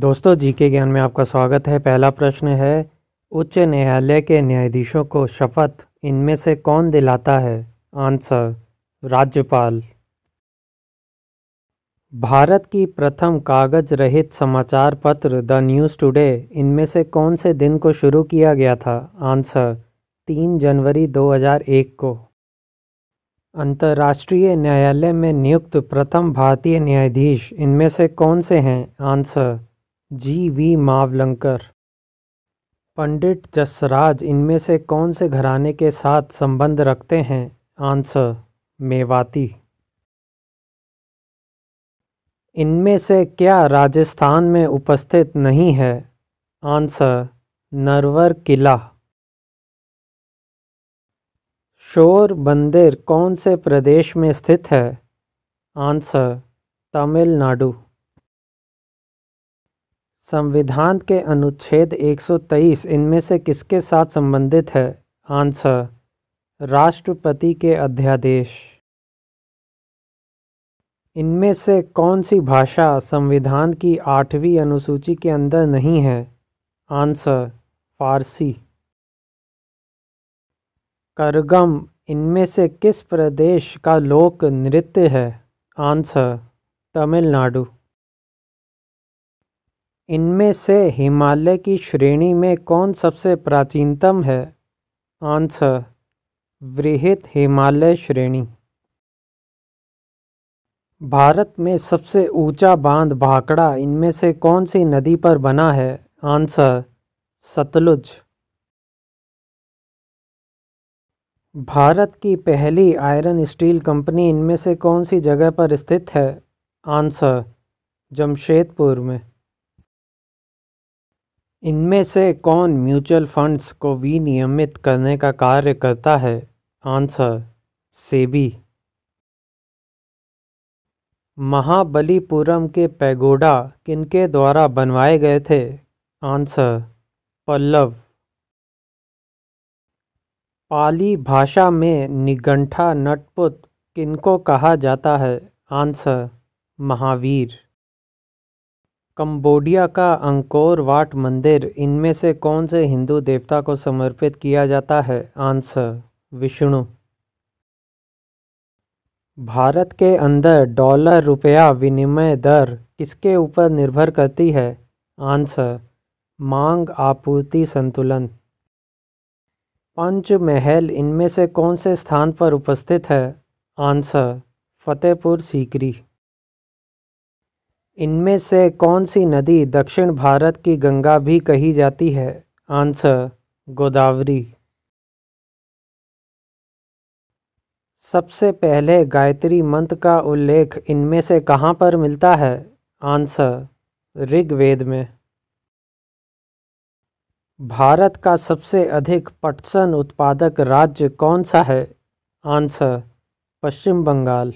दोस्तों जी के ज्ञान में आपका स्वागत है पहला प्रश्न है उच्च न्यायालय के न्यायाधीशों को शपथ इनमें से कौन दिलाता है आंसर राज्यपाल भारत की प्रथम कागज रहित समाचार पत्र द न्यूज़ टुडे इनमें से कौन से दिन को शुरू किया गया था आंसर तीन जनवरी 2001 को अंतर्राष्ट्रीय न्यायालय में नियुक्त प्रथम भारतीय न्यायाधीश इनमें से कौन से हैं answer G V Mavalankar Pandit Jasraj इनमें से कौन से घराने के साथ संबंध रखते हैं आंसर मेवाती इनमें से क्या राजस्थान में उपस्थित नहीं है आंसर नरवर किला शोर मंदिर कौन से प्रदेश में स्थित है आंसर तमिलनाडु संविधान के अनुच्छेद 123 इनमें से किसके साथ संबंधित है आंसर राष्ट्रपति के अध्यादेश इनमें से कौन सी भाषा संविधान की आठवीं अनुसूची के अंदर नहीं है आंसर फारसी करगम इनमें से किस प्रदेश का लोक नृत्य है आंसर तमिलनाडु इनमें से हिमालय की श्रेणी में कौन सबसे प्राचीनतम है आंसर वृहित हिमालय श्रेणी भारत में सबसे ऊंचा बांध भाकड़ा इनमें से कौन सी नदी पर बना है आंसर सतलुज भारत की पहली आयरन स्टील कंपनी इनमें से कौन सी जगह पर स्थित है आंसर जमशेदपुर में इनमें से कौन म्यूचुअल फंड्स को विनियमित करने का कार्य करता है आंसर सेबी महाबलीपुरम के पैगोडा किनके द्वारा बनवाए गए थे आंसर पल्लव पाली भाषा में निगंठा नटपुत किनको कहा जाता है आंसर महावीर कंबोडिया का अंकोर वाट मंदिर इनमें से कौन से हिंदू देवता को समर्पित किया जाता है आंसर विष्णु भारत के अंदर डॉलर रुपया विनिमय दर किसके ऊपर निर्भर करती है आंसर मांग आपूर्ति संतुलन पंच महल इनमें से कौन से स्थान पर उपस्थित है आंसर फतेहपुर सीकरी इनमें से कौन सी नदी दक्षिण भारत की गंगा भी कही जाती है आंसर गोदावरी सबसे पहले गायत्री मंत्र का उल्लेख इनमें से कहाँ पर मिलता है आंसर ऋग्वेद में भारत का सबसे अधिक पटसन उत्पादक राज्य कौन सा है आंसर पश्चिम बंगाल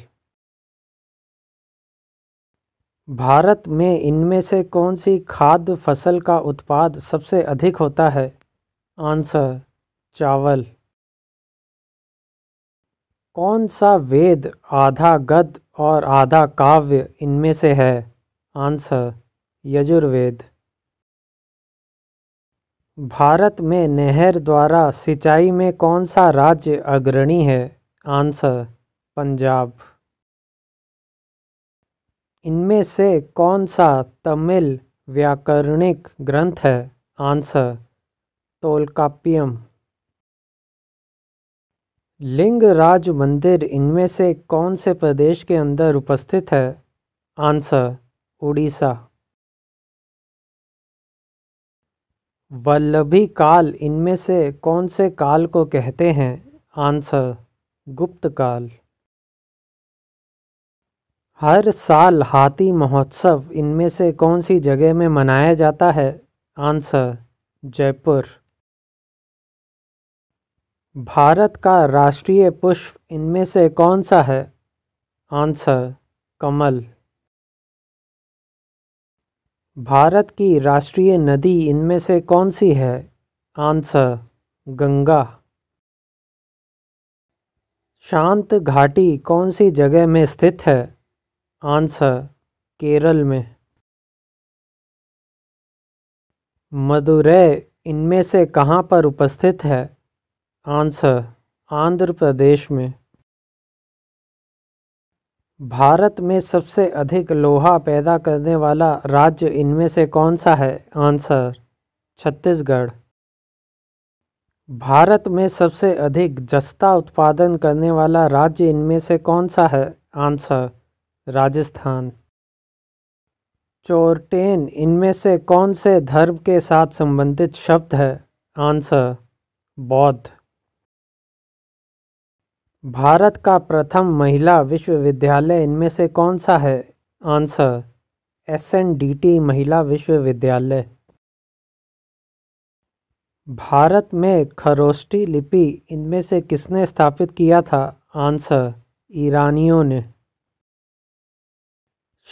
भारत में इनमें से कौन सी खाद्य फसल का उत्पाद सबसे अधिक होता है आंसर चावल कौन सा वेद आधा गद और आधा काव्य इनमें से है आंसर यजुर्वेद भारत में नहर द्वारा सिंचाई में कौन सा राज्य अग्रणी है आंसर पंजाब इनमें से कौन सा तमिल व्याकरणिक ग्रंथ है आंसर तोलकाप्यम लिंग राज मंदिर इनमें से कौन से प्रदेश के अंदर उपस्थित है आंसर उड़ीसा वल्लभी काल इनमें से कौन से काल को कहते हैं आंसर गुप्त काल हर साल हाथी महोत्सव इनमें से कौन सी जगह में मनाया जाता है आंसर जयपुर भारत का राष्ट्रीय पुष्प इनमें से कौन सा है आंसर कमल भारत की राष्ट्रीय नदी इनमें से कौन सी है आंसर गंगा शांत घाटी कौन सी जगह में स्थित है आंसर केरल में मदुरै इनमें से कहाँ पर उपस्थित है आंसर आंध्र प्रदेश में भारत में सबसे अधिक लोहा पैदा करने वाला राज्य इनमें से कौन सा है आंसर छत्तीसगढ़ भारत में सबसे अधिक जस्ता उत्पादन करने वाला राज्य इनमें से कौन सा है आंसर राजस्थान चोरटेन इनमें से कौन से धर्म के साथ संबंधित शब्द है आंसर बौद्ध भारत का प्रथम महिला विश्वविद्यालय इनमें से कौन सा है answer S N D T महिला विश्वविद्यालय भारत में खरोष्टी लिपि इनमें से किसने स्थापित किया था आंसर ईरानियों ने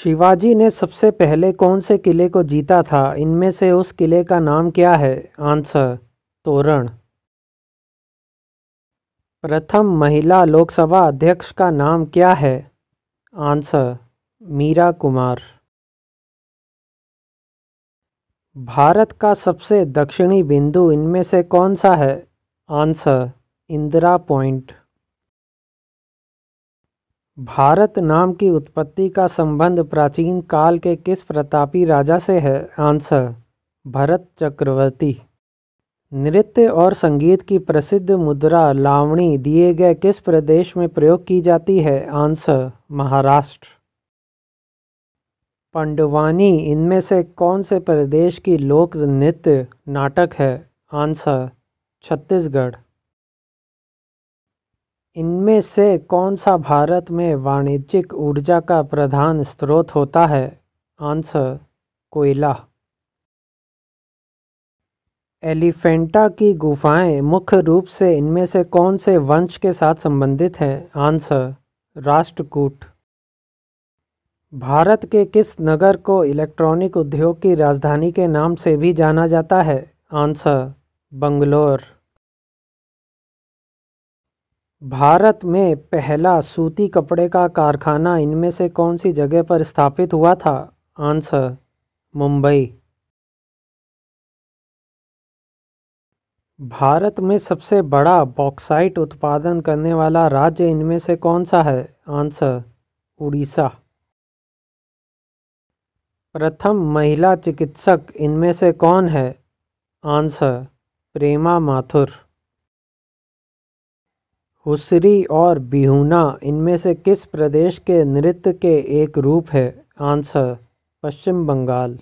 शिवाजी ने सबसे पहले कौन से किले को जीता था इनमें से उस किले का नाम क्या है आंसर तोरण प्रथम महिला लोकसभा अध्यक्ष का नाम क्या है आंसर मीरा कुमार भारत का सबसे दक्षिणी बिंदु इनमें से कौन सा है आंसर इंदिरा पॉइंट भारत नाम की उत्पत्ति का संबंध प्राचीन काल के किस प्रतापी राजा से है आंसर भरत चक्रवर्ती नृत्य और संगीत की प्रसिद्ध मुद्रा लावणी दिए गए किस प्रदेश में प्रयोग की जाती है आंसर महाराष्ट्र पंडवानी इनमें से कौन से प्रदेश की लोक नृत्य नाटक है आंसर छत्तीसगढ़ इनमें से कौन सा भारत में वाणिज्यिक ऊर्जा का प्रधान स्रोत होता है आंसर कोयला एलिफेंटा की गुफाएं मुख्य रूप से इनमें से कौन से वंश के साथ संबंधित हैं आंसर राष्ट्रकूट भारत के किस नगर को इलेक्ट्रॉनिक उद्योग की राजधानी के नाम से भी जाना जाता है आंसर बंगलोर भारत में पहला सूती कपड़े का कारखाना इनमें से कौन सी जगह पर स्थापित हुआ था आंसर मुंबई भारत में सबसे बड़ा बॉक्साइट उत्पादन करने वाला राज्य इनमें से कौन सा है आंसर उड़ीसा प्रथम महिला चिकित्सक इनमें से कौन है आंसर प्रेमा माथुर उसरी और बिहुना इनमें से किस प्रदेश के नृत्य के एक रूप है आंसर पश्चिम बंगाल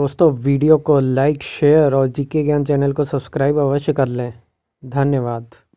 दोस्तों वीडियो को लाइक शेयर और जीके ज्ञान चैनल को सब्सक्राइब अवश्य कर लें धन्यवाद